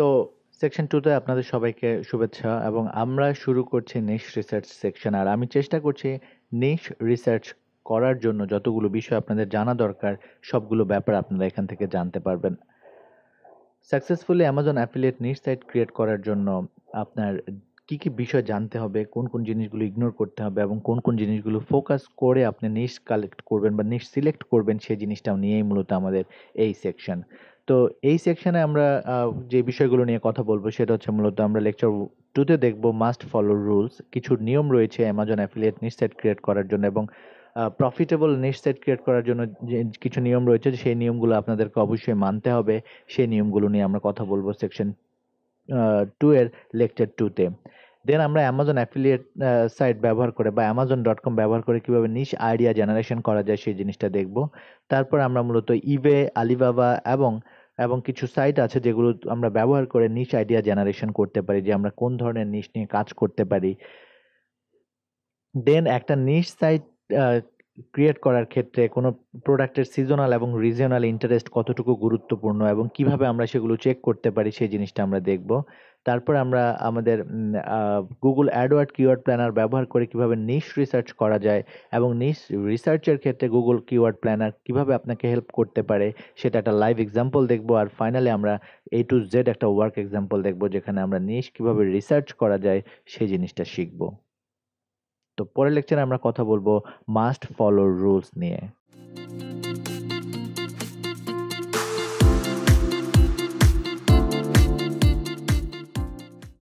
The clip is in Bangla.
তো সেকশন টুতে আপনাদের সবাইকে শুভেচ্ছা এবং আমরা শুরু করছি নিশ রিসার্চ সেকশন আর আমি চেষ্টা করছি নিশ রিসার্চ করার জন্য যতগুলো বিষয় আপনাদের জানা দরকার সবগুলো ব্যাপার আপনারা এখান থেকে জানতে পারবেন successfully Amazon affiliate niche site create করার জন্য আপনার কী কী বিষয় জানতে হবে কোন কোন জিনিসগুলো ইগনোর করতে হবে এবং কোন কোন জিনিসগুলো ফোকাস করে আপনি নিশ কালেক্ট করবেন বা নিশ সিলেক্ট করবেন সেই জিনিসটা নিয়েই মূলত আমাদের এই সেকশন তো এই সেকশনে আমরা যে বিষয়গুলো নিয়ে কথা বলবো সেটা হচ্ছে মূলত আমরা লেকচার টুতে দেখব মাস্ট ফলো রুলস কিছু নিয়ম রয়েছে অ্যামাজন অ্যাফিলিয়েট সেট ক্রিয়েট করার জন্য এবং প্রফিটেবল নিস সেট ক্রিয়েট করার জন্য যে কিছু নিয়ম রয়েছে সেই নিয়মগুলো আপনাদেরকে অবশ্যই মানতে হবে সেই নিয়মগুলো নিয়ে আমরা কথা বলবো সেকশন টু এর লেকচার টুতে দেন আমরা অ্যামাজন অ্যাফিলিয়েট সাইট ব্যবহার করে বা অ্যামাজন ডট কম ব্যবহার করে কীভাবে নিশ আইডিয়া জেনারেশন করা যায় সেই জিনিসটা দেখব তারপর আমরা মূলত ইবে আলিবাবা এবং এবং কিছু সাইট আছে যেগুলো আমরা ব্যবহার করে নিশ আইডিয়া জেনারেশন করতে পারি যে আমরা কোন ধরনের নিশ নিয়ে কাজ করতে পারি দেন একটা নিশ সাইট ক্রিয়েট করার ক্ষেত্রে কোনো প্রোডাক্টের সিজনাল এবং রিজিওনাল ইন্টারেস্ট কতটুকু গুরুত্বপূর্ণ এবং কিভাবে আমরা সেগুলো চেক করতে পারি সেই জিনিসটা আমরা দেখব তারপর আমরা আমাদের গুগল অ্যাডওয়ার্ড কিওয়ার্ড প্ল্যানার ব্যবহার করে কিভাবে নিশ রিসার্চ করা যায় এবং নিশ রিসার্চের ক্ষেত্রে গুগল কিওয়ার্ড প্ল্যানার কিভাবে আপনাকে হেল্প করতে পারে সেটা একটা লাইভ এক্সাম্পল দেখব আর ফাইনালি আমরা এ টু জেড একটা ওয়ার্ক এক্সাম্পল দেখব যেখানে আমরা নিশ কিভাবে রিসার্চ করা যায় সেই জিনিসটা শিখবো তো পরের লেকচারে আমরা কথা বলবো মাস্ট ফলো রুলস নিয়ে